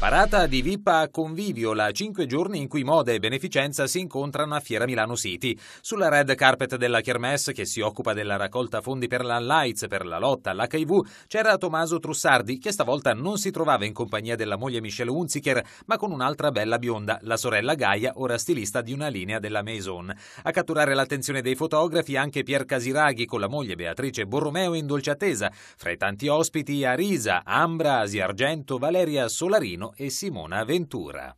Parata di Vippa a Convivio, la cinque giorni in cui moda e beneficenza si incontrano a Fiera Milano City. Sulla red carpet della Kermesse, che si occupa della raccolta fondi per la Lights per la lotta all'HIV, c'era Tommaso Trussardi, che stavolta non si trovava in compagnia della moglie Michelle Hunziker, ma con un'altra bella bionda, la sorella Gaia, ora stilista di una linea della Maison. A catturare l'attenzione dei fotografi anche Pier Casiraghi con la moglie Beatrice Borromeo in dolce attesa. Fra i tanti ospiti, Arisa, Ambra, Asi Argento, Valeria Solarino e Simona Ventura.